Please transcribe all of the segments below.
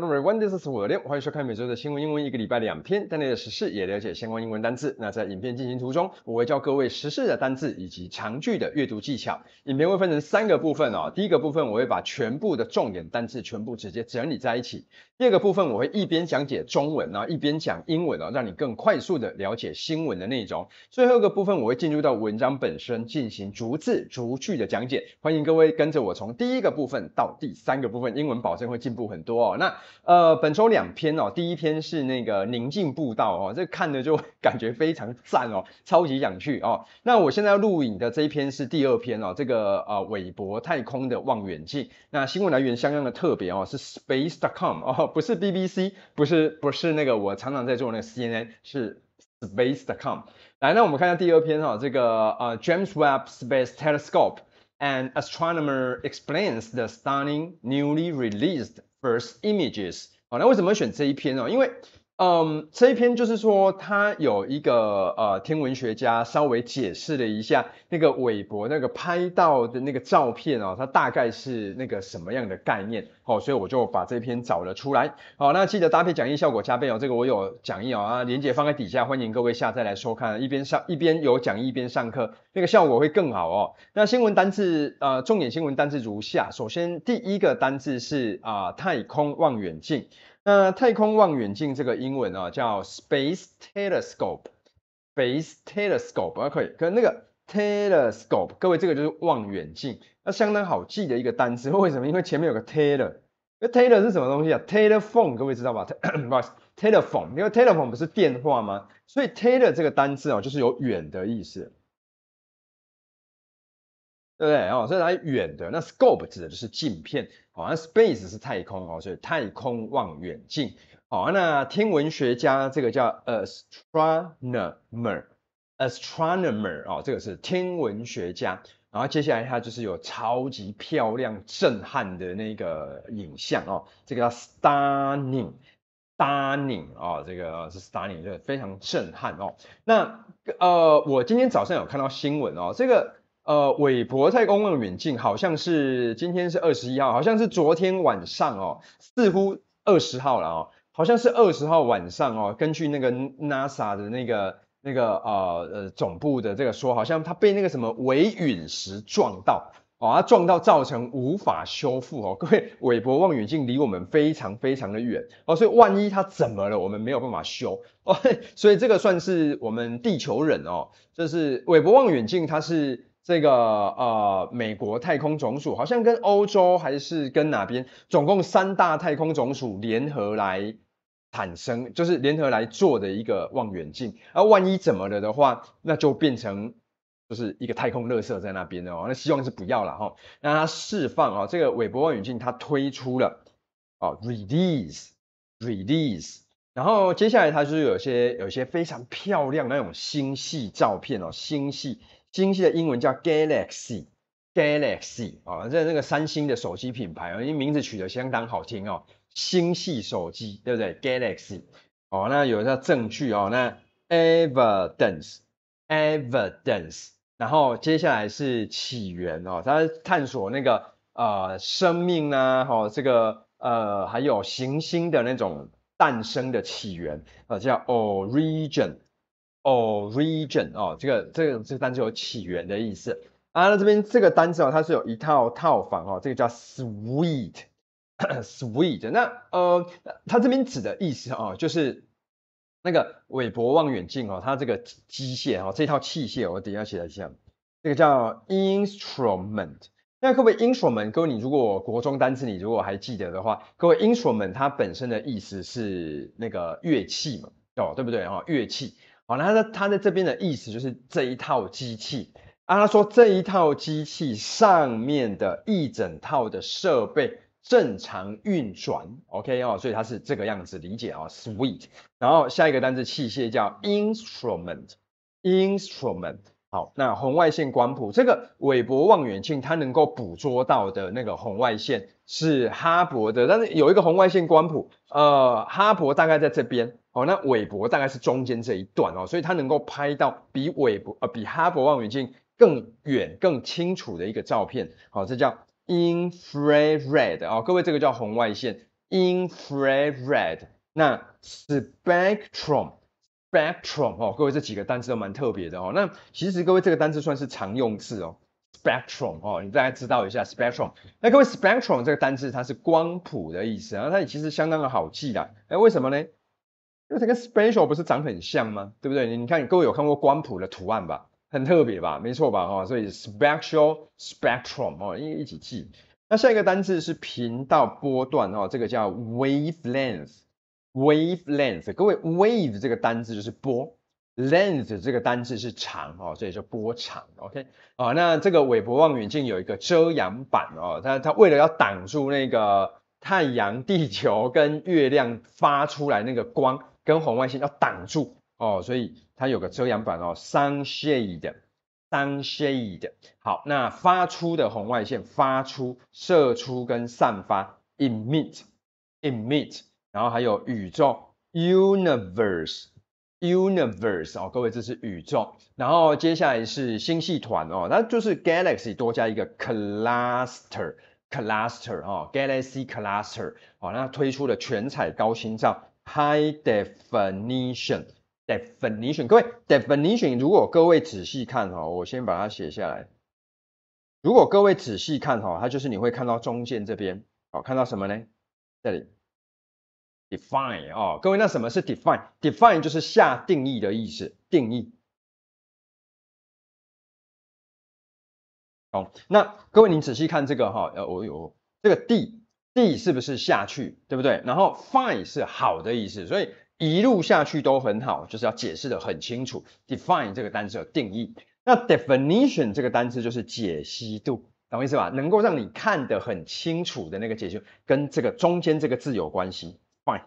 Hello, everyone. This is w o 六，l 欢迎收看每周的新闻英文，一个礼拜两篇，带你的时事，也了解相关英文单词。那在影片进行途中，我会教各位时事的单字以及长句的阅读技巧。影片会分成三个部分哦。第一个部分我会把全部的重点单词全部直接整理在一起。第二个部分我会一边讲解中文后一边讲英文啊，让你更快速的了解新闻的内容。最后一个部分我会进入到文章本身进行逐字逐句的讲解。欢迎各位跟着我从第一个部分到第三个部分，英文保证会进步很多哦。那。呃，本周两篇哦，第一篇是那个宁静步道哦，这看的就 感觉非常赞哦，超级想去哦。那我现在录影的这一篇是第二篇哦，这个呃韦伯太空的望远镜，那新闻来源相当的特别哦，是 space.com 哦，不是 BBC，不是不是那个我常常在做那个 CNN，是 space.com。来，那我们看一下第二篇哈，这个呃 James Webb Space Telescope。an astronomer explains the stunning newly released first images。好，那为什么选这一篇呢？因为嗯，这一篇就是说，他有一个呃，天文学家稍微解释了一下那个韦伯那个拍到的那个照片哦，它大概是那个什么样的概念哦，所以我就把这篇找了出来。好，那记得搭配讲义，效果加倍哦。这个我有讲义哦，啊，链接放在底下，欢迎各位下载来收看，一边上一边有讲义，一边上课，那个效果会更好哦。那新闻单字呃，重点新闻单字如下：首先第一个单字是啊，太空望远镜。那太空望远镜这个英文啊叫 space telescope，space telescope 啊可以，跟那个 telescope，各位这个就是望远镜，那相当好记的一个单词，为什么？因为前面有个 tele，那 tele 是什么东西啊？telephone，各位知道吧？telephone，因为 telephone 不是电话吗？所以 tele 这个单字啊就是有远的意思，对不对哦？所以它远的，那 scope 指的就是镜片。哦，space 是太空哦，所以太空望远镜。哦，那天文学家这个叫 astronomer，astronomer 哦，这个是天文学家。然后接下来它就是有超级漂亮、震撼的那个影像哦，这个叫 stunning，stunning 哦，这个是 stunning，就非常震撼哦。那呃，我今天早上有看到新闻哦，这个。呃，韦伯太空望远镜好像是今天是二十一号，好像是昨天晚上哦，似乎二十号了哦，好像是二十号晚上哦。根据那个 NASA 的那个那个呃呃总部的这个说，好像它被那个什么微陨石撞到哦，它撞到造成无法修复哦。各位，韦伯望远镜离我们非常非常的远哦，所以万一它怎么了，我们没有办法修哦。所以这个算是我们地球人哦，就是韦伯望远镜它是。这个呃，美国太空总署好像跟欧洲还是跟哪边，总共三大太空总署联合来产生，就是联合来做的一个望远镜。而万一怎么了的话，那就变成就是一个太空垃圾在那边哦。那希望是不要了哈，让它释放啊。这个韦伯望远镜它推出了哦，release，release。然后接下来它就是有些有些非常漂亮那种星系照片哦，星系。星系的英文叫 galaxy，galaxy 啊，这那个三星的手机品牌啊，因为名字取得相当好听哦，星系手机，对不对？galaxy 哦，那有叫证据哦，那 evidence，evidence，然后接下来是起源哦，它探索那个呃生命啊，哈，这个呃还有行星的那种诞生的起源，啊，叫 origin。Origin 哦，这个这个这个单词有起源的意思啊。那这边这个单词哦，它是有一套套房哦，这个叫 Suite，Suite。那呃，它这边指的意思哦，就是那个韦伯望远镜哦，它这个机械哦，这套器械，我等下写一下。这个叫 Instrument。那各位 Instrument，各位你如果国中单词你如果还记得的话，各位 Instrument 它本身的意思是那个乐器嘛，哦，对不对哦，乐器。好，那他他在这边的意思就是这一套机器啊，他说这一套机器上面的一整套的设备正常运转，OK 哦，所以他是这个样子理解哦 s w e e t 然后下一个单词器械叫 instrument，instrument。好，那红外线光谱，这个韦伯望远镜它能够捕捉到的那个红外线是哈勃的，但是有一个红外线光谱，呃，哈勃大概在这边，哦，那韦伯大概是中间这一段哦，所以它能够拍到比韦伯呃比哈勃望远镜更远、更清楚的一个照片，好，这叫 infrared 啊，各位这个叫红外线 infrared，那 spectrum。Spectrum 哦，各位这几个单词都蛮特别的哦。那其实各位这个单词算是常用字哦。Spectrum 哦，你大概知道一下 Spectrum。那各位 Spectrum 这个单词它是光谱的意思，然它它其实相当的好记啦。哎，为什么呢？因为它跟 special 不是长很像吗？对不对？你看各位有看过光谱的图案吧？很特别吧？没错吧？哈，所以 special spectrum 哦，一一起记。那下一个单字是频道波段哦，这个叫 wavelength。Wavelength，各位，wave 这个单字就是波，length 这个单字是长哦，所以叫波长。OK，啊，那这个韦伯望远镜有一个遮阳板哦，它它为了要挡住那个太阳、地球跟月亮发出来那个光跟红外线，要挡住哦，所以它有个遮阳板哦，sunshade，sunshade。好，那发出的红外线发出、射出跟散发，emit，emit。然后还有宇宙 universe universe 哦，各位这是宇宙。然后接下来是星系团哦，那就是 galaxy 多加一个 cluster cluster 哦 galaxy cluster 好，那推出了全彩高清照 high definition definition 各位 definition 如果各位仔细看哈，我先把它写下来。如果各位仔细看哈，它就是你会看到中间这边，好看到什么呢？这里。Define 哦，各位，那什么是 define？Define 就是下定义的意思，定义。好，那各位您仔细看这个哈，呃，我有这个 d d 是不是下去，对不对？然后 fine 是好的意思，所以一路下去都很好，就是要解释的很清楚。Define 这个单词定义，那 definition 这个单词就是解析度，懂我意思吧？能够让你看得很清楚的那个解析，跟这个中间这个字有关系。Fine，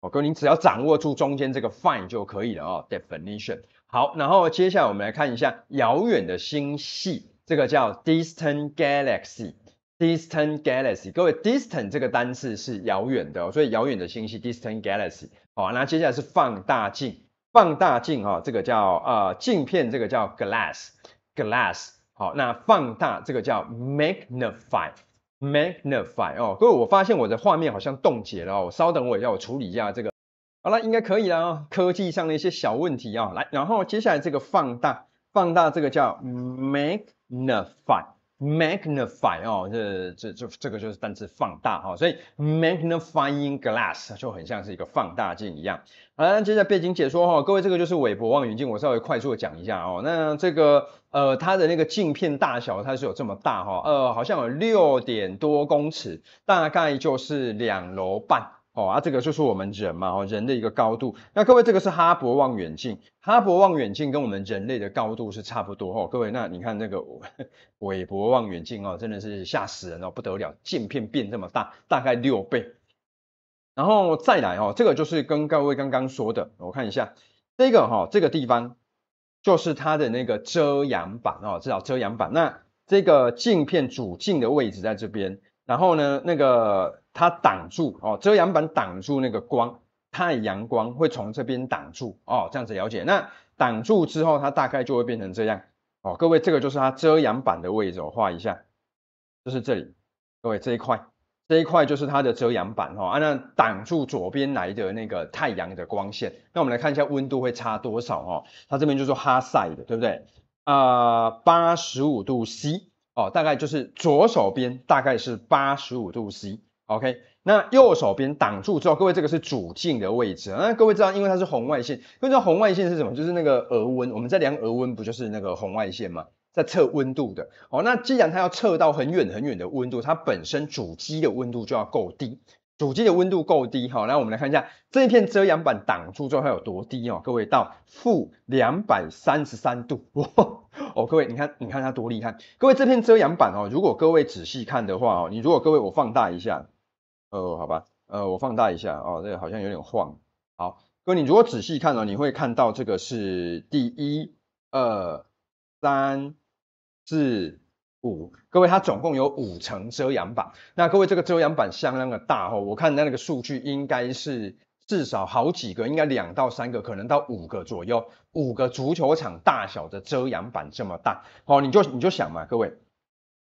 好各位，您只要掌握住中间这个 fine 就可以了哦 Definition。好，然后接下来我们来看一下遥远的星系，这个叫 distant galaxy。distant galaxy，各位 distant 这个单词是遥远的，所以遥远的星系 distant galaxy。好，那接下来是放大镜，放大镜啊，这个叫呃镜片，这个叫 glass。glass。好，那放大这个叫 magnify。Magnify 哦，各位，我发现我的画面好像冻结了哦，稍等我一下，我处理一下这个，好了，应该可以了啊，科技上的一些小问题啊，来，然后接下来这个放大，放大这个叫 Magnify。Magnify 哦，这这这这个就是单字放大哈，所以 magnifying glass 就很像是一个放大镜一样。好，那接下来背景解说哈，各位这个就是韦伯望远镜，我稍微快速的讲一下哦。那这个呃它的那个镜片大小它是有这么大哈，呃好像有六点多公尺，大概就是两楼半。哦啊，这个就是我们人嘛，人的一个高度。那各位，这个是哈勃望远镜，哈勃望远镜跟我们人类的高度是差不多哦。各位，那你看那个韦伯望远镜哦，真的是吓死人哦，不得了，镜片变这么大，大概六倍。然后再来哦，这个就是跟各位刚刚说的，我看一下这个哈，这个地方就是它的那个遮阳板哦，知道遮阳板。那这个镜片主镜的位置在这边，然后呢，那个。它挡住哦，遮阳板挡住那个光，太阳光会从这边挡住哦，这样子了解。那挡住之后，它大概就会变成这样哦。各位，这个就是它遮阳板的位置，我画一下，就是这里。各位这一块，这一块就是它的遮阳板哈。啊，那挡住左边来的那个太阳的光线。那我们来看一下温度会差多少哦，它这边就是哈晒的，对不对？啊，八十五度 C 哦，大概就是左手边大概是八十五度 C。OK，那右手边挡住之后，各位这个是主镜的位置啊。那各位知道，因为它是红外线，各位知道红外线是什么？就是那个额温，我们在量额温不就是那个红外线吗？在测温度的。哦，那既然它要测到很远很远的温度，它本身主机的温度就要够低，主机的温度够低哈。那我们来看一下这一片遮阳板挡住之后它有多低哦，各位到负两百三十三度哇！哦，各位你看，你看它多厉害。各位这片遮阳板哦，如果各位仔细看的话哦，你如果各位我放大一下。哦，好吧，呃，我放大一下哦，这个好像有点晃。好，哥，你如果仔细看呢，你会看到这个是第一、二、三、四、五，各位，它总共有五层遮阳板。那各位，这个遮阳板相当的大哦，我看那那个数据应该是至少好几个，应该两到三个，可能到五个左右，五个足球场大小的遮阳板这么大。好，你就你就想嘛，各位。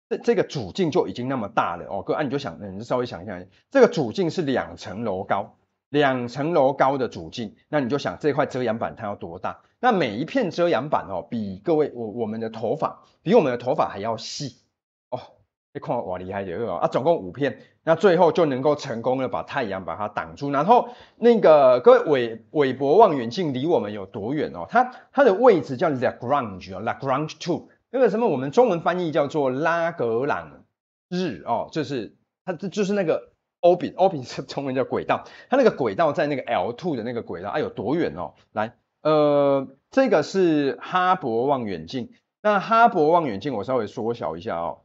这这个主镜就已经那么大了哦，各位，你就想，你就稍微想一下，这个主镜是两层楼高，两层楼高的主镜，那你就想这块遮阳板它要多大？那每一片遮阳板哦，比各位我我们的头发，比我们的头发还要细哦。一块哇，厉害的哦啊，总共五片，那最后就能够成功的把太阳把它挡住。然后那个各位韦韦伯望远镜离我们有多远哦？它它的位置叫 La Grange 哦，La Grange Two。那个什么，我们中文翻译叫做拉格朗日哦，就是它就是那个欧比欧比是中文叫轨道，它那个轨道在那个 L two 的那个轨道，哎有多远哦？来，呃，这个是哈勃望远镜，那哈勃望远镜我稍微缩小一下哦，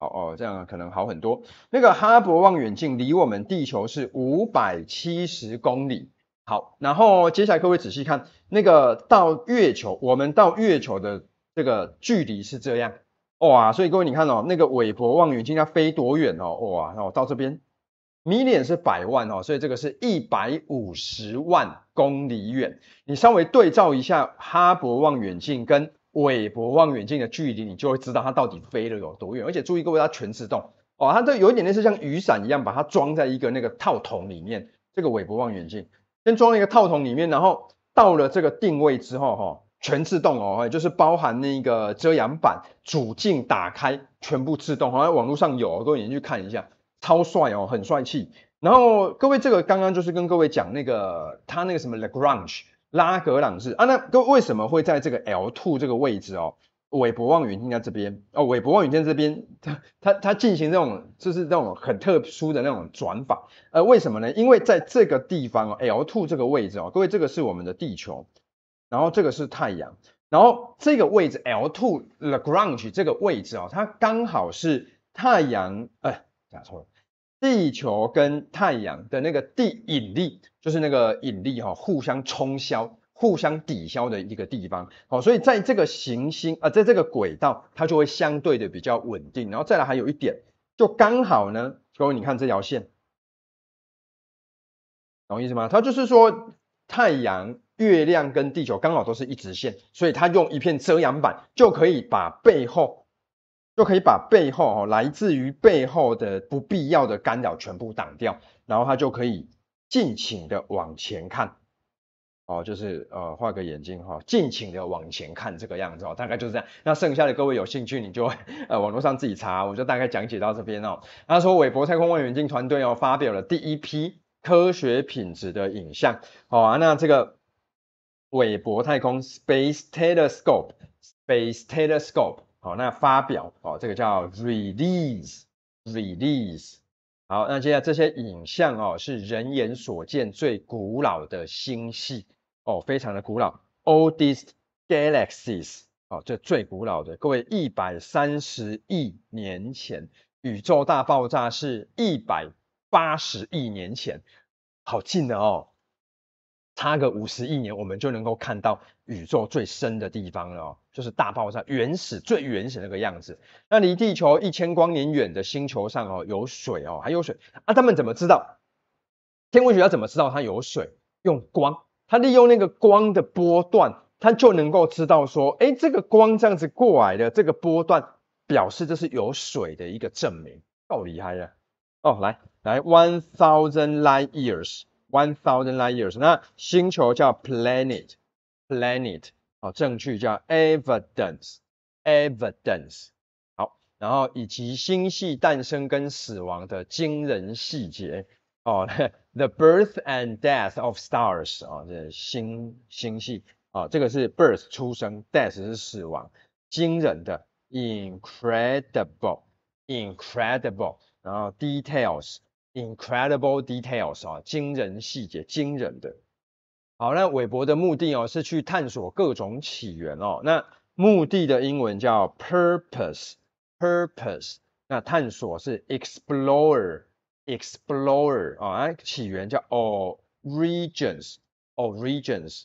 哦哦，这样可能好很多。那个哈勃望远镜离我们地球是五百七十公里。好，然后接下来各位仔细看，那个到月球，我们到月球的。这个距离是这样，哇！所以各位你看哦，那个韦伯望远镜要飞多远哦，哇！然后到这边，million 是百万哦，所以这个是一百五十万公里远。你稍微对照一下哈勃望远镜跟韦伯望远镜的距离，你就会知道它到底飞了有多远。而且注意各位，它全自动哦，它这有一点类似像雨伞一样，把它装在一个那个套筒里面。这个韦伯望远镜先装在一个套筒里面，然后到了这个定位之后哈。全自动哦，就是包含那个遮阳板、主镜打开全部自动。好，像网络上有，各位你去看一下，超帅哦，很帅气。然后各位这个刚刚就是跟各位讲那个他那个什么 Lagrange 拉格朗日啊，那各位为什么会在这个 l two 这个位置哦？韦伯望远镜在这边哦，韦伯望远镜这边它它它进行这种就是这种很特殊的那种转法，呃，为什么呢？因为在这个地方哦 l two 这个位置哦，各位这个是我们的地球。然后这个是太阳，然后这个位置 L two Lagrange 这个位置哦，它刚好是太阳呃，讲错了，地球跟太阳的那个地引力，就是那个引力哈，互相冲销、互相抵消的一个地方。好，所以在这个行星啊，在这个轨道，它就会相对的比较稳定。然后再来还有一点，就刚好呢，各位你看这条线，懂意思吗？它就是说太阳。月亮跟地球刚好都是一直线，所以它用一片遮阳板就可以把背后就可以把背后哦，来自于背后的不必要的干扰全部挡掉，然后它就可以尽情的往前看，哦，就是呃画个眼睛哈，尽情的往前看这个样子哦，大概就是这样。那剩下的各位有兴趣，你就 呃网络上自己查，我就大概讲解到这边哦。他说，韦伯太空望远镜团队哦发表了第一批科学品质的影像，哦，那这个。韦伯太空 （Space Telescope）Space Telescope，好，那发表哦，这个叫 Release Release。好，那接下来这些影像哦，是人眼所见最古老的星系哦，非常的古老，Oldest Galaxies。哦，这最古老的，各位，一百三十亿年前，宇宙大爆炸是一百八十亿年前，好近的哦。差个五十亿年，我们就能够看到宇宙最深的地方了，就是大爆炸原始最原始那个样子。那离地球一千光年远的星球上哦，有水哦，还有水啊！他们怎么知道？天文学家怎么知道它有水？用光，它利用那个光的波段，它就能够知道说，哎，这个光这样子过来的这个波段，表示这是有水的一个证明。够厉害呀！哦，来来，one thousand light years。one thousand light years。那星球叫 planet，planet，好，证据叫 evidence，evidence，好，然后以及星系诞生跟死亡的惊人细节哦，the birth and death of stars 啊，这星星系啊，这个是 birth 出生，death 是死亡，惊人的 incredible，incredible，然后 details。Incredible details 啊，惊人细节，惊人的。好，那韦伯的目的哦是去探索各种起源哦。那目的的英文叫 purpose，purpose。那探索是 explorer，explorer 啊。起源叫 origins，origins。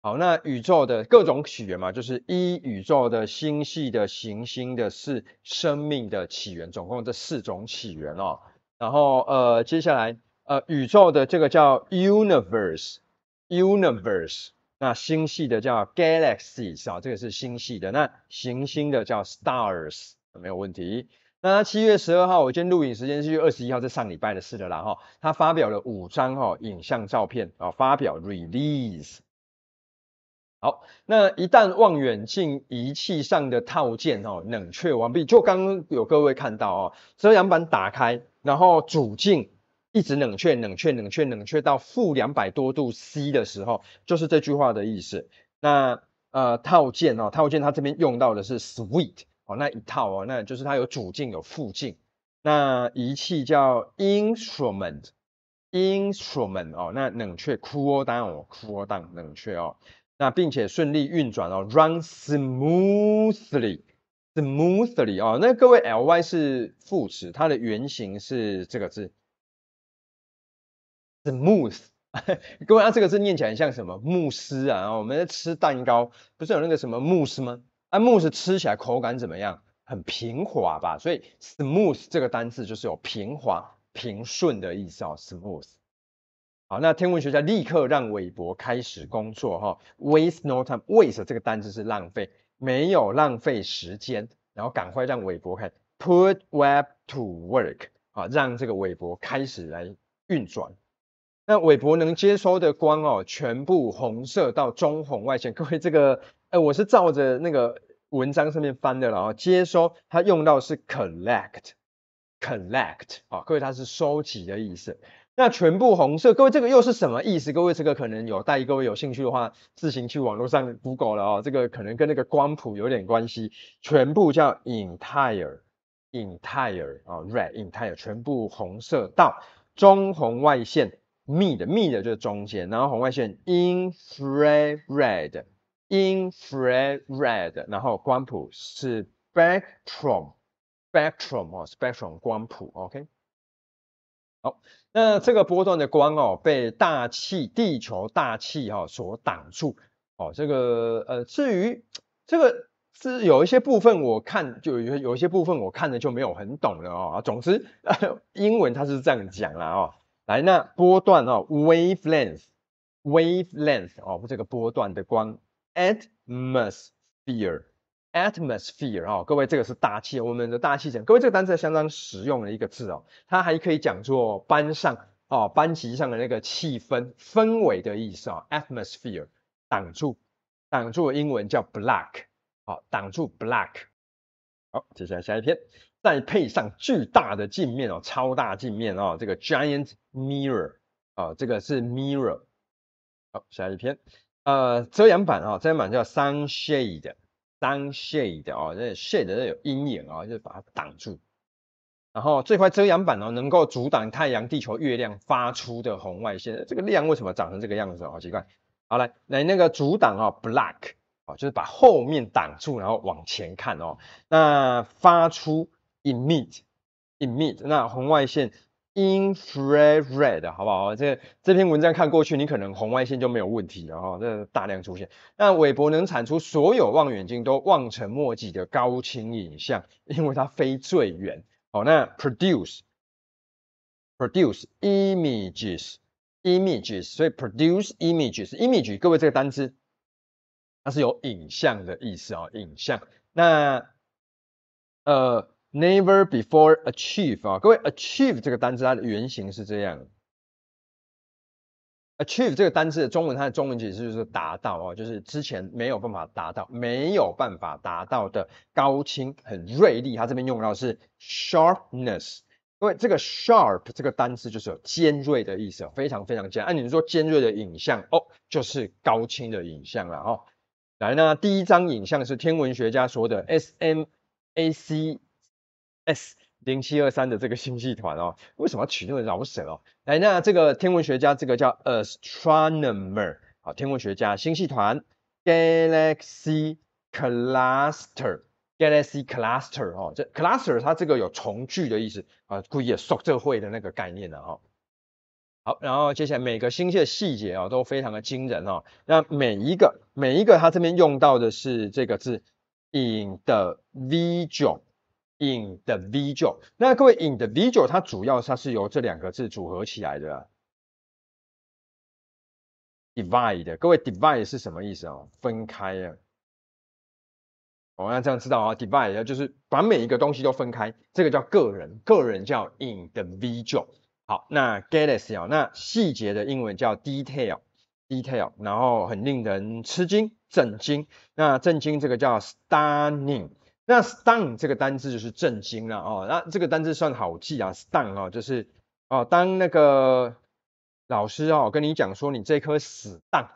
好，那宇宙的各种起源嘛，就是一宇宙的星系的行星的是生命的起源，总共这四种起源哦。然后呃接下来呃宇宙的这个叫 universe universe，那星系的叫 galaxies 啊这个是星系的，那行星的叫 stars 没有问题。那七月十二号我今天录影时间是二十一号，在上礼拜的事了啦哈。他发表了五张哈影像照片啊发表 release。好，那一旦望远镜仪器上的套件哦冷却完毕，就刚有各位看到哦，遮阳板打开，然后主镜一直冷却，冷却，冷却，冷却到负两百多度 C 的时候，就是这句话的意思。那呃套件哦套件，它这边用到的是 sweet 哦那一套哦，那就是它有主镜有副镜，那仪器叫 instrument instrument 哦，那冷却 cool down 哦 cool down 冷却哦。那并且顺利运转哦，run smoothly，smoothly 哦。那各位，ly 是副词，它的原型是这个字，smooth。各位，它这个字念起来像什么？慕斯啊！我们吃蛋糕不是有那个什么慕斯吗？啊，慕斯吃起来口感怎么样？很平滑吧？所以 smooth 这个单词就是有平滑、平顺的意思哦，smooth。好，那天文学家立刻让韦伯开始工作，哈，waste no time，waste 这个单词是浪费，没有浪费时间，然后赶快让韦伯开，put w e b to work，啊，让这个韦伯开始来运转。那韦伯能接收的光哦，全部红色到中红外线，各位这个，哎，我是照着那个文章上面翻的了，哦，接收它用到是 collect，collect，啊，各位它是收集的意思。那全部红色，各位这个又是什么意思？各位这个可能有带，各位有兴趣的话，自行去网络上 Google 了哦。这个可能跟那个光谱有点关系。全部叫 entire，entire 啊，red，entire 全部红色到中红外线，mid，mid 就是中间，然后红外线 infrared，infrared，然后光谱是 spectrum，spectrum 哦，spectrum 光谱，OK。好，那这个波段的光哦，被大气、地球大气哈所挡住。哦，这个呃，至于这个是有一些部分我看，就有有一些部分我看了就没有很懂了哦。总之，英文它是这样讲啦哦。来，那波段哦 w a v e l e n g t h w a v e l e n g t h 哦，这个波段的光，atmosphere。Atmosphere 哦，各位，这个是大气，我们的大气层。各位，这个单词相当实用的一个字哦，它还可以讲作班上哦，班级上的那个气氛、氛围的意思啊。Atmosphere 挡住，挡住英文叫 block，好，挡住 block。好，接下来下一篇，再配上巨大的镜面哦，超大镜面哦，这个 giant mirror 啊，这个是 mirror。好，下一篇，呃，遮阳板啊，遮阳板叫 sunshade。d shade 哦，这 shade 这有阴影哦，就把它挡住。然后这块遮阳板呢，能够阻挡太阳、地球、月亮发出的红外线。这个亮为什么长成这个样子？好奇怪。好来，来那个阻挡啊，block 啊，就是把后面挡住，然后往前看哦。那发出 emit emit 那红外线。Infrared，好不好？这这篇文章看过去，你可能红外线就没有问题哦。这大量出现，那韦伯能产出所有望远镜都望尘莫及的高清影像，因为它飞最远。哦，那 produce produce images images，所以 produce images i m a g e 各位这个单词，它是有影像的意思啊，影像。那呃。Never before achieve 啊，各位 achieve 这个单词它的原型是这样。achieve 这个单词的中文它的中文解释就是达到哦，就是之前没有办法达到，没有办法达到的高清很锐利。它这边用到是 sharpness，因为这个 sharp 这个单词就是有尖锐的意思非常非常尖。按你说尖锐的影像哦，就是高清的影像了哦。来呢，第一张影像是天文学家说的 S M A C。S 零七二三的这个星系团哦，为什么要取这个饶舌哦？哎，那这个天文学家，这个叫 astronomer 啊，天文学家星系团 galaxy cluster galaxy cluster 哦，这 cluster 它这个有从句的意思啊，故意说这会的那个概念的哈。好，然后接下来每个星系的细节哦，都非常的惊人哦。那每一个每一个，它这边用到的是这个是 in the r e individual，那各位 individual 它主要它是由这两个字组合起来的，divide，各位 divide 是什么意思啊？分开啊，我们要这样知道啊，divide 就是把每一个东西都分开，这个叫个人，个人叫 individual。好，那 galaxy 啊，那细节的英文叫 detail，detail，然后很令人吃惊震惊，那震惊这个叫 stunning。那 stun 这个单字就是震惊了哦，那这个单字算好记啊，stun 哦，就是哦，当那个老师哦跟你讲说你这颗死蛋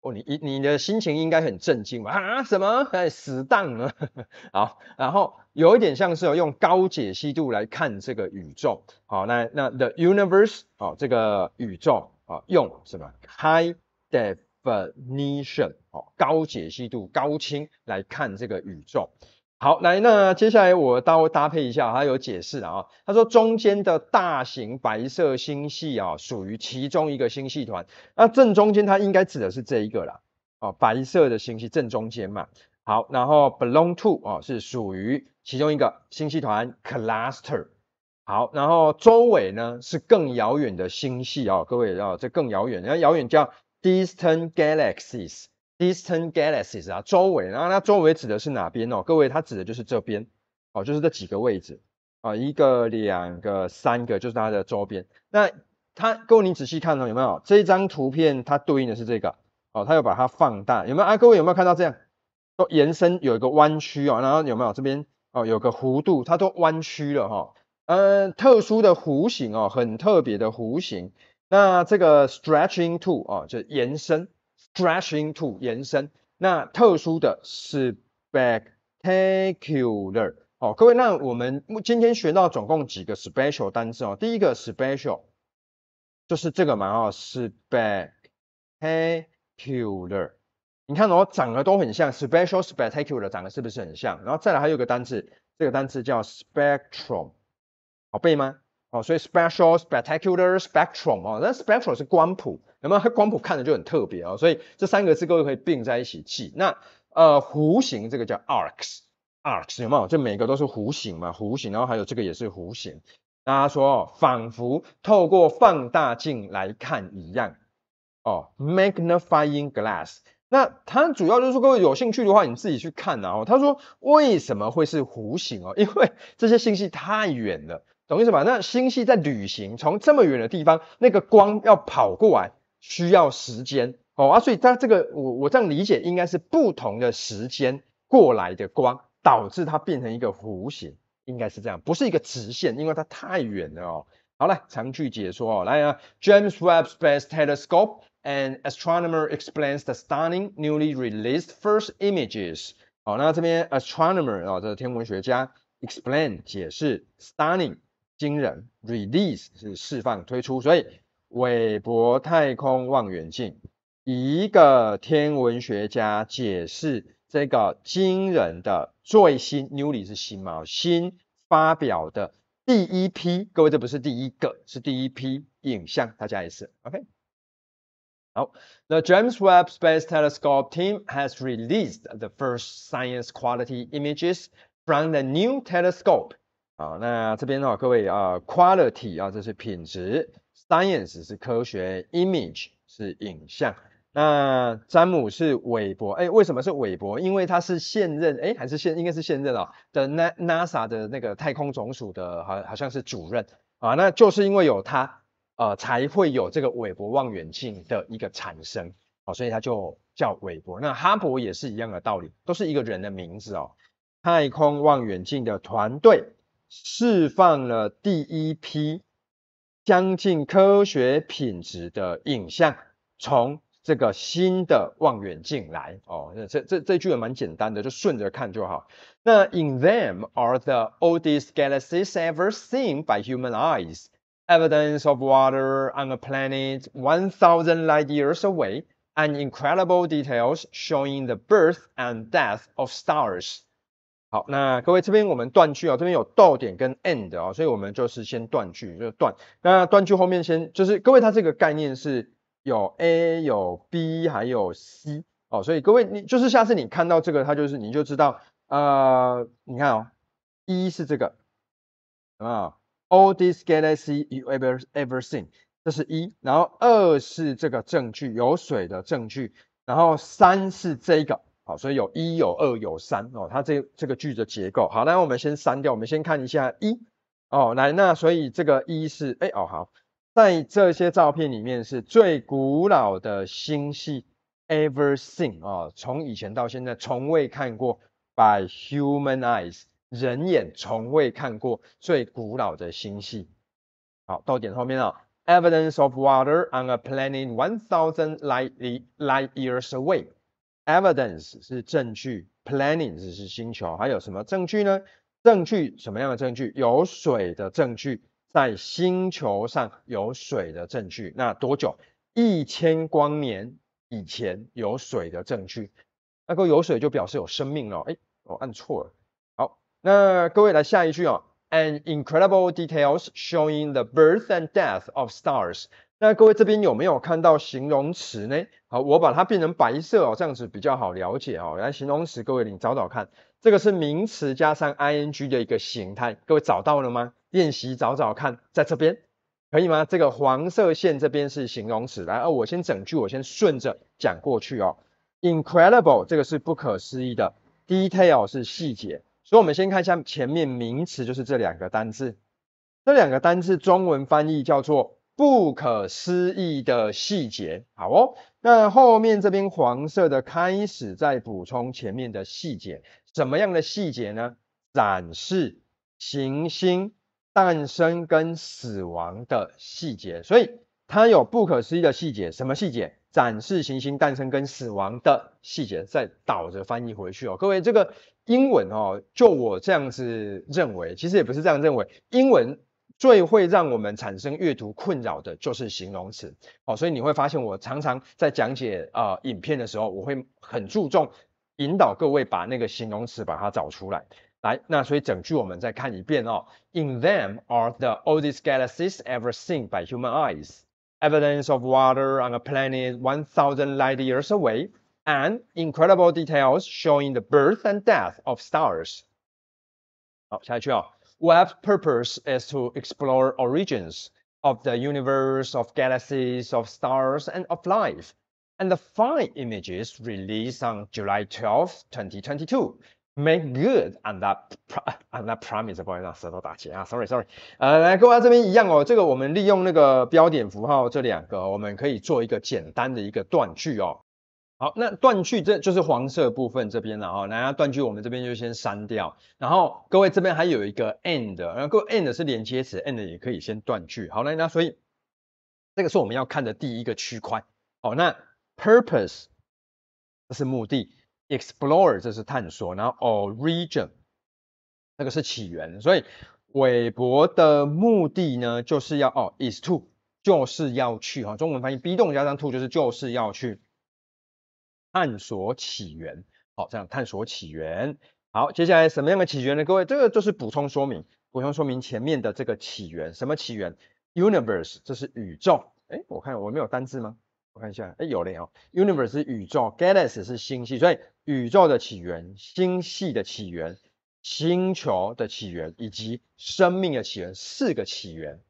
哦，你你的心情应该很震惊吧？啊，什么？死蛋啊！好，然后有一点像是用高解析度来看这个宇宙，好，那那 the universe 好，这个宇宙啊，用什么 high definition 好，高解析度高清来看这个宇宙。好，来，那接下来我稍微搭配一下，他有解释啊。他说中间的大型白色星系啊，属于其中一个星系团。那正中间它应该指的是这一个啦，哦，白色的星系正中间嘛。好，然后 belong to 啊，是属于其中一个星系团 cluster。好，然后周围呢是更遥远的星系啊，各位啊，这更遥远，人家遥远叫 distant galaxies。Distant galaxies 啊，周围后它周围指的是哪边哦？各位，它指的就是这边哦，就是这几个位置啊，一个、两个、三个，就是它的周边。那它，各位你仔细看哦，有没有这一张图片？它对应的是这个哦，它有把它放大，有没有啊？各位有没有看到这样都延伸有一个弯曲哦？然后有没有这边哦，有个弧度，它都弯曲了哈。嗯，特殊的弧形哦，很特别的弧形。那这个 stretching to 啊，就延伸。t Dashing to 延伸，那特殊的是 spectacular。哦，各位，那我们今天学到总共几个 special 单字哦？第一个 special 就是这个嘛，哦，spectacular。你看哦，长得都很像，special spectacular 长得是不是很像？然后再来还有个单字，这个单字叫 spectrum，好背吗？哦，所以 special, spectacular, spectrum 哦，那 spectrum 是光谱，有没有？光谱看着就很特别哦，所以这三个字各位可以并在一起记。那呃，弧形这个叫 arcs, arcs 有没有？就每个都是弧形嘛，弧形，然后还有这个也是弧形。大家说，仿佛透过放大镜来看一样，哦，magnifying glass。那它主要就是说，各位有兴趣的话，你自己去看然哦，他说，为什么会是弧形哦？因为这些信息太远了。懂意思吧？那星系在旅行，从这么远的地方，那个光要跑过来需要时间哦啊，所以它这个我我这样理解应该是不同的时间过来的光导致它变成一个弧形，应该是这样，不是一个直线，因为它太远了哦。好了，长句解说哦，来啊，James Webb Space Telescope and astronomer explains the stunning newly released first images。好，那这边 astronomer 啊，这是天文学家，explain 解释，stunning。惊人，release 是释放、推出，所以韦伯太空望远镜，一个天文学家解释这个惊人的最新，newly 是新嘛，新发表的第一批，各位这不是第一个，是第一批影像，大家也是，OK？好，The James Webb Space Telescope team has released the first science-quality images from the new telescope. 好，那这边的话，各位啊，quality 啊，这是品质，science 是科学，image 是影像。那詹姆是韦伯，哎，为什么是韦伯？因为他是现任，哎，还是现应该是现任哦的 nasa 的那个太空总署的，好好像是主任啊，那就是因为有他，呃，才会有这个韦伯望远镜的一个产生，哦，所以他就叫韦伯。那哈勃也是一样的道理，都是一个人的名字哦。太空望远镜的团队。释放了第一批将近科学品质的影像，从这个新的望远镜来。哦，那这这这句也蛮简单的，就顺着看就好。那 In them are the oldest galaxies ever seen by human eyes, evidence of water on a planet 1,000 light years away, and incredible details showing the birth and death of stars. 好，那各位这边我们断句啊，这边有逗点跟 end 哦，所以我们就是先断句，就断。那断句后面先就是各位，它这个概念是有 A 有 B 还有 C 哦，所以各位你就是下次你看到这个，它就是你就知道，呃，你看哦，一是这个，啊 a l l this galaxy you ever ever seen，这是一，然后二是这个证据有水的证据，然后三是这个。好，所以有一、有二、有三哦，它这这个句的结构。好，那我们先删掉，我们先看一下一哦。来，那所以这个一是，哎哦，好，在这些照片里面是最古老的星系，ever seen 啊，从以前到现在从未看过，by human eyes，人眼从未看过最古老的星系。好，到点后面了，evidence of water on a planet one thousand light light years away。Evidence 是证据，Planet n i 是星球，还有什么证据呢？证据什么样的证据？有水的证据，在星球上有水的证据。那多久？一千光年以前有水的证据。那个有水就表示有生命了。哎，我按错了。好，那各位来下一句啊。An incredible details showing the birth and death of stars. 那各位这边有没有看到形容词呢？好，我把它变成白色哦，这样子比较好了解哦。来形容词，各位你找找看，这个是名词加上 i n g 的一个形态，各位找到了吗？练习找找看，在这边可以吗？这个黄色线这边是形容词，来，哦，我先整句，我先顺着讲过去哦。Incredible 这个是不可思议的，detail 是细节，所以我们先看一下前面名词，就是这两个单字，这两个单字中文翻译叫做。不可思议的细节，好哦。那后面这边黄色的开始在补充前面的细节，什么样的细节呢？展示行星诞生跟死亡的细节，所以它有不可思议的细节。什么细节？展示行星诞生跟死亡的细节。再倒着翻译回去哦，各位，这个英文哦，就我这样子认为，其实也不是这样认为，英文。最会让我们产生阅读困扰的就是形容词，哦，所以你会发现我常常在讲解啊影片的时候，我会很注重引导各位把那个形容词把它找出来，来，那所以整句我们再看一遍哦。In them are the oldest galaxies ever seen by human eyes, evidence of water on a planet one thousand light years away, and incredible details showing the birth and death of stars。好，下一句哦。Webb's purpose is to explore origins of the universe, of galaxies, of stars, and of life. And the five images released on July 12, 2022, make good on that on that promise. promise，不好意思，舌头打结啊，sorry sorry。呃，来各位这边一样哦，这个我们利用那个标点符号这两个，我们可以做一个简单的一个断句哦。好，那断句，这就是黄色部分这边了哈。那断句，我们这边就先删掉。然后各位这边还有一个 end，然后个 end 是连接词，end 也可以先断句。好，来那所以这个是我们要看的第一个区块。好，那 purpose 这是目的，explore 这是探索，然后 origin 那个是起源。所以韦伯的目的呢，就是要哦 is to 就是要去哈。中文翻译 be 动加上 to 就是就是要去。探索起源，好，这样探索起源，好，接下来什么样的起源呢？各位，这个就是补充说明，补充说明前面的这个起源，什么起源？Universe，这是宇宙，哎，我看我没有单字吗？我看一下，哎，有了哦，Universe 是宇宙，Galaxy 是星系，所以宇宙的起源、星系的起源、星球的起源以及生命的起源四个起源，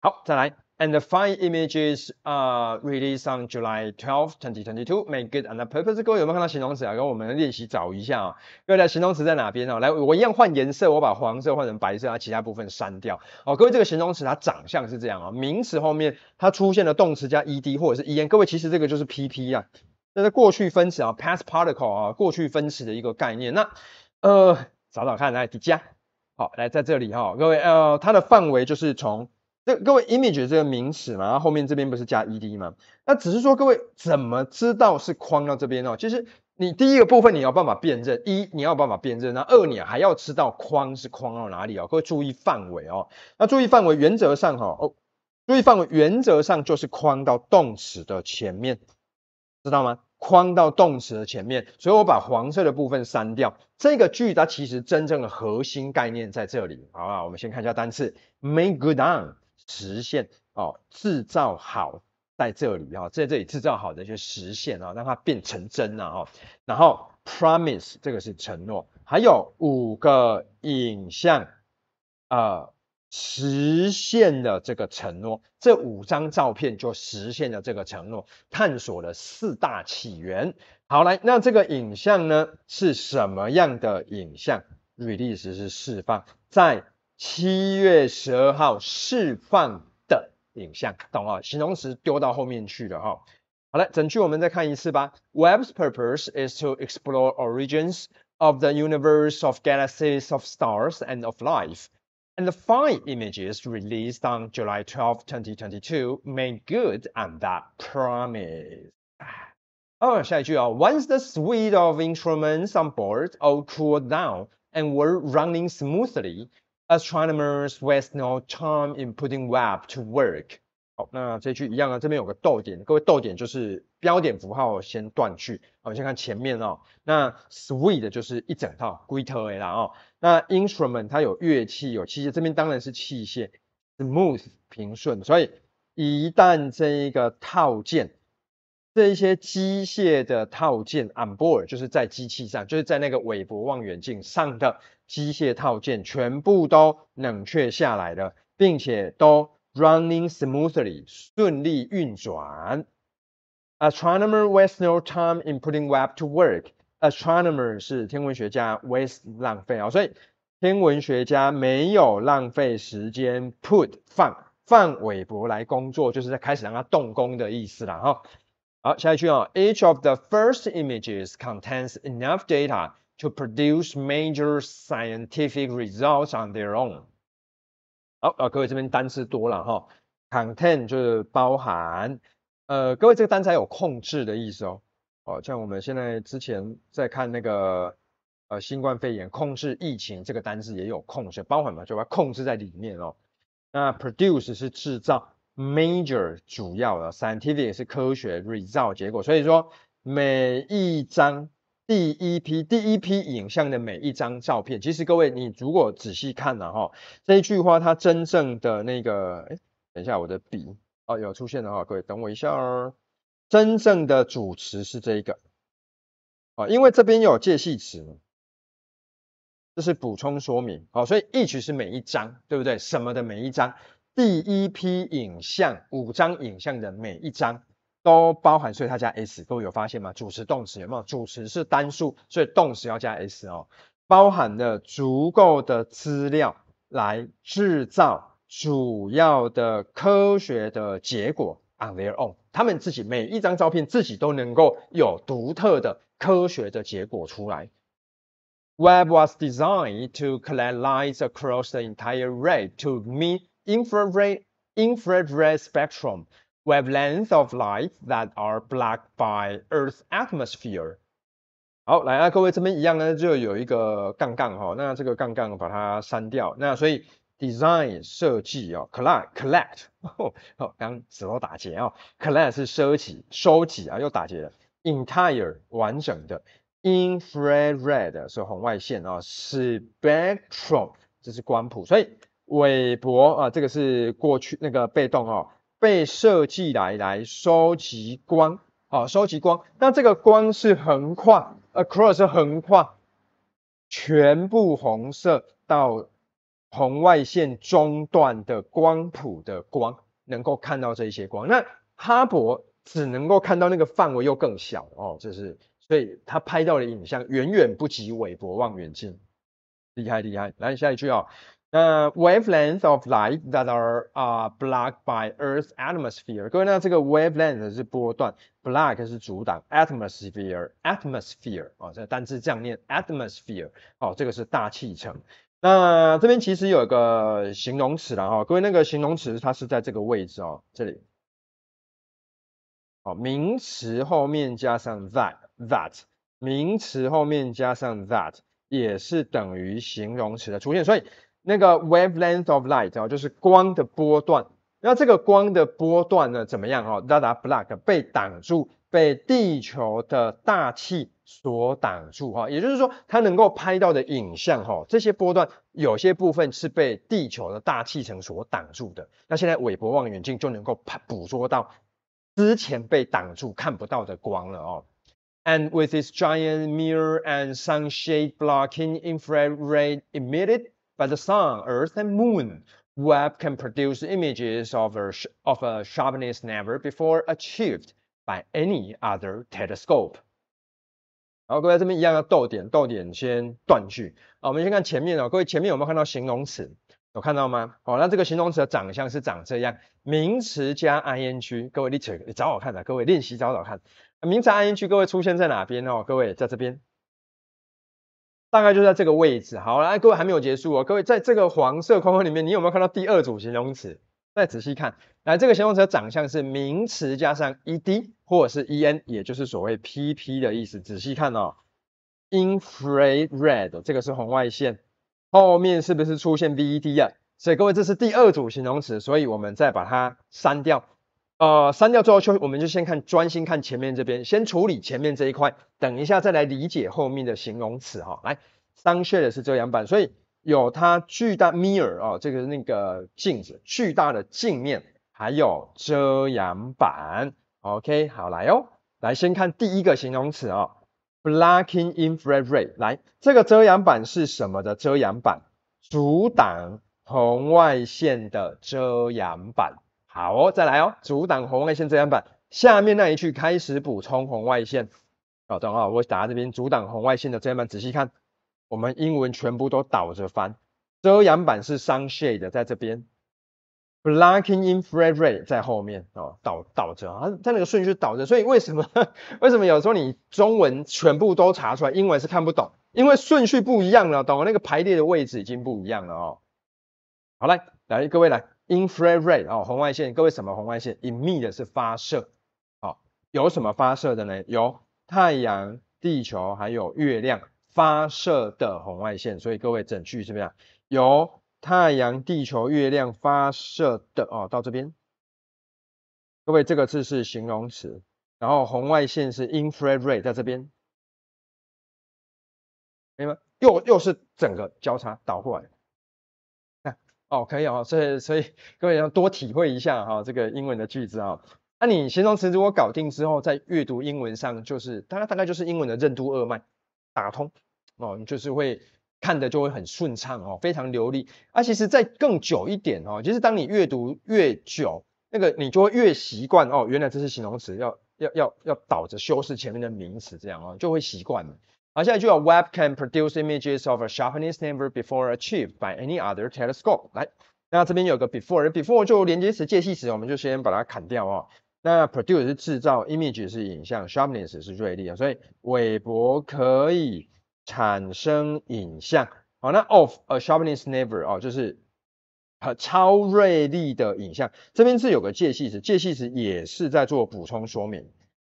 好，再来。And the five images are released on July t w e l 2 2 twenty twenty two, m a k e good and p u r p o s e 各位有没有看到形容词啊？跟我们练习找一下啊，各位的形容词在哪边啊？来，我一样换颜色，我把黄色换成白色啊，其他部分删掉。好，各位这个形容词它长相是这样啊，名词后面它出现了动词加 ed 或者是 en，各位其实这个就是 pp 啊，那是过去分词啊，past p a r t i c l e 啊，过去分词的一个概念。那呃，找找看，来迪迦。好，来在这里哈，各位呃，它的范围就是从这各位，image 这个名词嘛，然后后面这边不是加 ed 吗？那只是说各位怎么知道是框到这边哦？其实你第一个部分你要办法辨认一，你要办法辨认，那二你还要知道框是框到哪里哦。各位注意范围哦，那注意范围原则上哈哦，注意范围原则上就是框到动词的前面，知道吗？框到动词的前面，所以我把黄色的部分删掉。这个句它其实真正的核心概念在这里，好不好？我们先看一下单词，make good on。实现哦，制造好在这里哈，在这里制造好的些实现啊，让它变成真了哈。然后 promise 这个是承诺，还有五个影像啊，实现的这个承诺，这五张照片就实现了这个承诺，探索了四大起源。好来，那这个影像呢是什么样的影像？release 是释放在。七月十二号释放的影像，懂啊？形容词丢到后面去了哈。好了，整句我们再看一次吧。Webb's purpose is to explore origins of the universe of galaxies, of stars, and of life. And the five images released on July 12, 2022 made good on that promise. 哦，下一句啊，Once the suite of instruments on board all cooled down and were running smoothly, Astronomers waste no time in putting w e b to work。好，那这句一样啊，这边有个逗点，各位逗点就是标点符号先断句。好，先看前面哦。那 sweet 就是一整套，great 啦哦。那 instrument 它有乐器有器械，这边当然是器械，smooth 平顺。所以一旦这一个套件，这些机械的套件 on board 就是在机器上，就是在那个韦伯望远镜上的。机械套件全部都冷却下来了，并且都 running smoothly 顺利运转。Astronomer w a s t e no time in putting w e b to work. Astronomer 是天文学家，waste 浪费啊，所以天文学家没有浪费时间 put 放放韦伯来工作，就是在开始让它动工的意思了哈。好，下一句啊，Each of the first images contains enough data. To produce major scientific results on their own。好，啊，各位这边单词多了哈。Contain 就是包含。呃，各位这个单词还有控制的意思哦。哦，像我们现在之前在看那个呃新冠肺炎控制疫情这个单词也有控制，包含嘛，就把它控制在里面哦。那 produce 是制造，major 主要的，scientific 是科学，result 结果。所以说每一章。第一批第一批影像的每一张照片，其实各位，你如果仔细看了哈，这一句话它真正的那个，等一下我的笔啊有出现了哈，各位等我一下哦。真正的主词是这一个啊，因为这边有介系词，这是补充说明哦，所以 each 是每一张，对不对？什么的每一张，第一批影像五张影像的每一张。都包含，所以它加 s 各位有发现吗？主词动词有没有？主词是单数，所以动词要加 s 哦。包含了足够的资料来制造主要的科学的结果 on their own，他们自己每一张照片自己都能够有独特的科学的结果出来。Web was designed to collect light across the entire ray to meet infrared infrared spectrum. Wavelength of light that are blocked by Earth's atmosphere。好，来啊，各位这边一样呢，就有一个杠杠哈，那这个杠杠把它删掉。那所以 design 设计哦 c o l l e c t collect，哦，刚指头打结啊，collect 是收起，收集啊，又打结了。Entire 完整的 infrared 是红外线啊，spectrum 这是光谱，所以韦伯啊，这个是过去那个被动哦。被设计来来收集光，好收集光。那这个光是横跨，Across 是横跨，全部红色到红外线中段的光谱的光，能够看到这些光。那哈勃只能够看到那个范围又更小哦，就是，所以他拍到的影像远远不及韦伯望远镜，厉害厉害。来下一句啊。那 wavelength of light that are blocked by Earth's atmosphere。各位，那这个 wavelength 是波段，block 是阻挡，atmosphere atmosphere 啊，这单字这样念 atmosphere 哦，这个是大气层。那这边其实有一个形容词了哈，各位那个形容词它是在这个位置哦，这里。哦，名词后面加上 that that 名词后面加上 that 也是等于形容词的出现，所以。那个 wavelength of light 哦，就是光的波段。那这个光的波段呢，怎么样哦？d 达 block 被挡住，被地球的大气所挡住哈。也就是说，它能够拍到的影像哈，这些波段有些部分是被地球的大气层所挡住的。那现在韦伯望远镜就能够拍捕捉到之前被挡住看不到的光了哦。And with t h i s giant mirror and sunshade blocking infrared emitted. By the Sun, Earth, and Moon, w e b can produce images of of a sharpness never before achieved by any other telescope. 好，各位这边一样要逗点，逗点先断句啊。我们先看前面啊，各位前面有没有看到形容词？有看到吗？哦，那这个形容词的长相是长这样，名词加 ing。各位你找找看的，各位练习找找看，名词 ing 各位出现在哪边哦？各位在这边。大概就在这个位置。好，来，各位还没有结束哦。各位，在这个黄色框框里面，你有没有看到第二组形容词？再仔细看，来，这个形容词的长相是名词加上 ed 或者是 en，也就是所谓 pp 的意思。仔细看哦，infrared 这个是红外线，后面是不是出现 v ed 啊？所以各位，这是第二组形容词，所以我们再把它删掉。呃，删掉之后，就我们就先看，专心看前面这边，先处理前面这一块，等一下再来理解后面的形容词哦。来，sunshade 是遮阳板，所以有它巨大 mirror 哦，这个那个镜子，巨大的镜面，还有遮阳板。OK，好来哦，来先看第一个形容词哦，blocking infrared。来，这个遮阳板是什么的遮阳板？阻挡红外线的遮阳板。好哦，再来哦，阻挡红外线遮阳板下面那一句开始补充红外线。搞懂啊，我打这边阻挡红外线的遮阳板，仔细看，我们英文全部都倒着翻，遮阳板是 sun shade，在这边 blocking infrared 在后面哦，倒倒着啊，它那个顺序倒着，所以为什么 为什么有时候你中文全部都查出来，英文是看不懂，因为顺序不一样了，懂吗？那个排列的位置已经不一样了哦。好，来来，各位来。Infrared 哦，红外线，各位什么红外线？emit 是发射，好，有什么发射的呢？有太阳、地球还有月亮发射的红外线，所以各位整句怎么样？由太阳、地球、月亮发射的哦，到这边，各位这个字是形容词，然后红外线是 infrared 在这边，明白？又又是整个交叉导过来。哦，可以哦，所以所以各位要多体会一下哈，这个英文的句子啊。那你形容词如果搞定之后，在阅读英文上就是，大概大概就是英文的任督二脉打通哦，你就是会看的就会很顺畅哦，非常流利。啊，其实在更久一点哦，其实当你阅读越久，那个你就会越习惯哦，原来这是形容词，要要要要倒着修饰前面的名词这样哦，就会习惯了。好，下一句啊，Web can produce images of a sharpness never before achieved by any other telescope。来，那这边有个 before，before 就连接词介系词，我们就先把它砍掉哦。那 produce 是制造 i m a g e 是影像，sharpness 是锐利啊。所以，韦伯可以产生影像。好，那 of a sharpness never 哦，就是超锐利的影像。这边是有个介系词，介系词也是在做补充说明，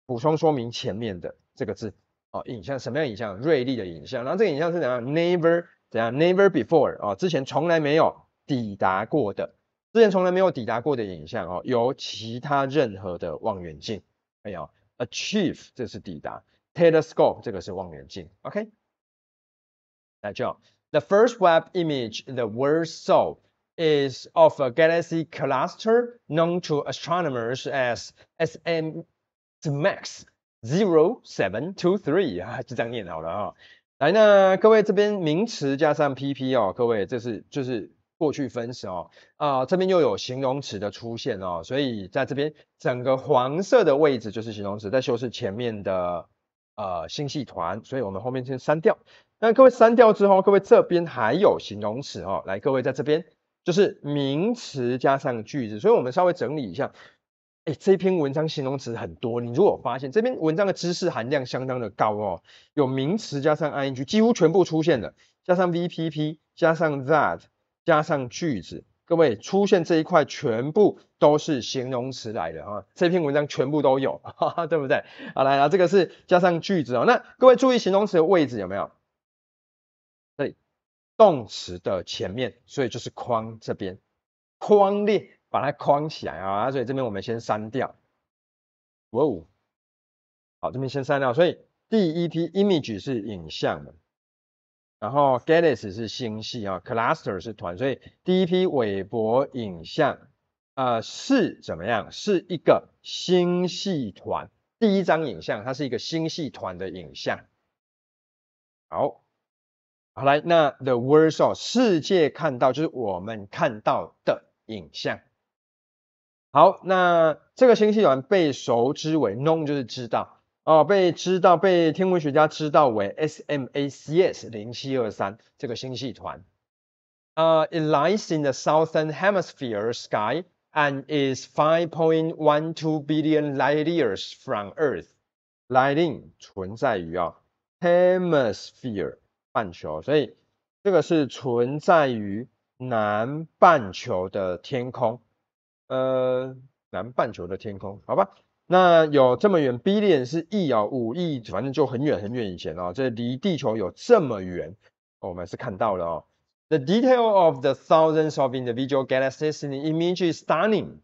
补充说明前面的这个字。哦，影像什么样影像？锐利的影像。然后这个影像是怎样？Never 怎样？Never before 哦，之前从来没有抵达过的，之前从来没有抵达过的影像哦，由其他任何的望远镜哎有 achieve，这是抵达 telescope，这个是望远镜。OK，来这样，The first web image the world saw is of a galaxy cluster known to astronomers as SM s m a x s Zero seven two three 啊，就这样念好了啊。来，那各位这边名词加上 PP 哦，各位这是就是过去分词哦啊，这边又有形容词的出现哦，所以在这边整个黄色的位置就是形容词，在修饰前面的呃星系团，所以我们后面先删掉。但各位删掉之后，各位这边还有形容词哦，来，各位在这边就是名词加上句子，所以我们稍微整理一下。这篇文章形容词很多，你如果发现这篇文章的知识含量相当的高哦，有名词加上 ing，几乎全部出现了，加上 VPP，加上 that，加上句子，各位出现这一块全部都是形容词来的啊，这篇文章全部都有，对不对？好，来，了，这个是加上句子哦，那各位注意形容词的位置有没有？对，动词的前面，所以就是框这边框列。把它框起来啊！所以这边我们先删掉。哇，哦，好，这边先删掉。所以第一批 image 是影像的，然后 galaxy 是星系啊，cluster 是团。所以第一批韦伯影像啊是怎么样？是一个星系团。第一张影像，它是一个星系团的影像。好，好来，那 the world 观世界看到就是我们看到的影像。好，那这个星系团被熟知为，known 就是知道哦，被知道被天文学家知道为 s m a c s 零七二三这个星系团。呃，it lies in the southern hemisphere sky and is five point one two billion light years from Earth。lighting 存在于啊，hemisphere 半球，所以这个是存在于南半球的天空。呃，南半球的天空，好吧，那有这么远，B i i l l o n 是一哦，五亿，反正就很远很远以前啊，这离地球有这么远，我们是看到了哦。The detail of the thousands of individual galaxies in the image is stunning。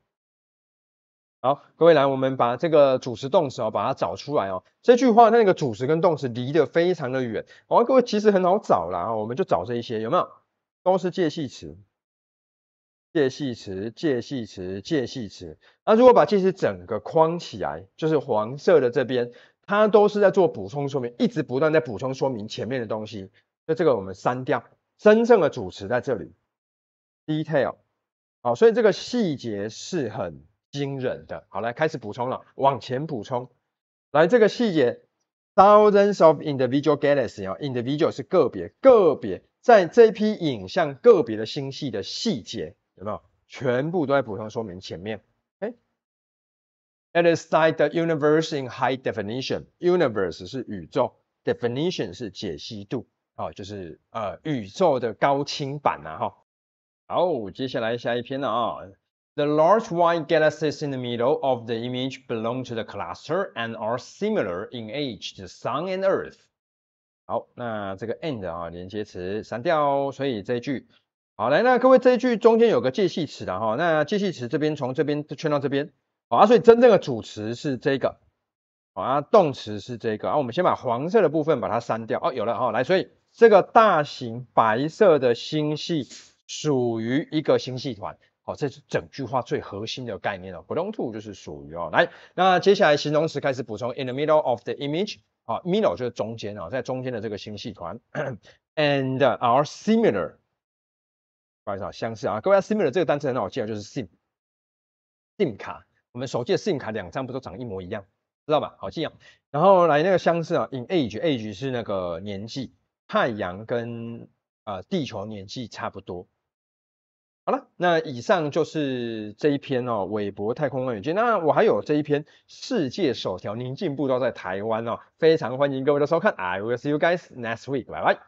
好，各位来，我们把这个主词动词啊，把它找出来哦。这句话它那个主词跟动词离得非常的远，好，各位其实很好找了啊，我们就找这一些，有没有？都是介系词。介系词，介系词，介系词。那如果把介词整个框起来，就是黄色的这边，它都是在做补充说明，一直不断在补充说明前面的东西。那这个我们删掉，真正的主词在这里。Detail，好，所以这个细节是很惊人的。好，来开始补充了，往前补充。来，这个细节，thousands of individual galaxies，啊，individual 是个别，个别，在这批影像个别的星系的细节。有没有？全部都在补充说明前面。It is like the universe in high definition. Universe 是宇宙，definition 是解析度，哦，就是呃宇宙的高清版呐，哈。好，接下来下一篇了啊。The large white galaxies in the middle of the image belong to the cluster and are similar in age to Sun and Earth. 好，那这个 and 啊连接词删掉，所以这句好来，那各位这一句中间有个介系词的哈，那介系词这边从这边圈到这边，好啊，所以真正的主词是这个，啊，动词是这个，啊，我们先把黄色的部分把它删掉，哦，有了，哈，来，所以这个大型白色的星系属于一个星系团，好，这是整句话最核心的概念哦，belong to 就是属于哦，来，那接下来形容词开始补充，in the middle of the image，好，middle 就是中间啊，在中间的这个星系团，and our similar。不好意思，啊，相似啊，各位啊 s i m i l a r 这个单词很好记啊，就是 sim，SIM 卡，我们手机的 SIM 卡两张不都长一模一样，知道吧？好记啊。然后来那个相似啊 i n a g e a g e 是那个年纪，太阳跟呃地球年纪差不多。好了，那以上就是这一篇哦，韦伯太空望远镜。那我还有这一篇，世界首条宁静步道在台湾哦，非常欢迎各位的收看。I will see you guys next week，拜拜。